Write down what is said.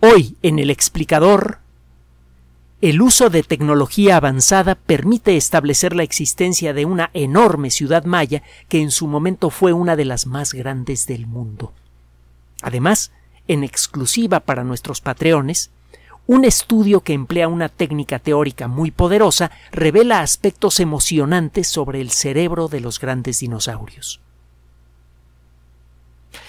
Hoy, en el explicador, el uso de tecnología avanzada permite establecer la existencia de una enorme ciudad maya que en su momento fue una de las más grandes del mundo. Además, en exclusiva para nuestros patreones, un estudio que emplea una técnica teórica muy poderosa revela aspectos emocionantes sobre el cerebro de los grandes dinosaurios.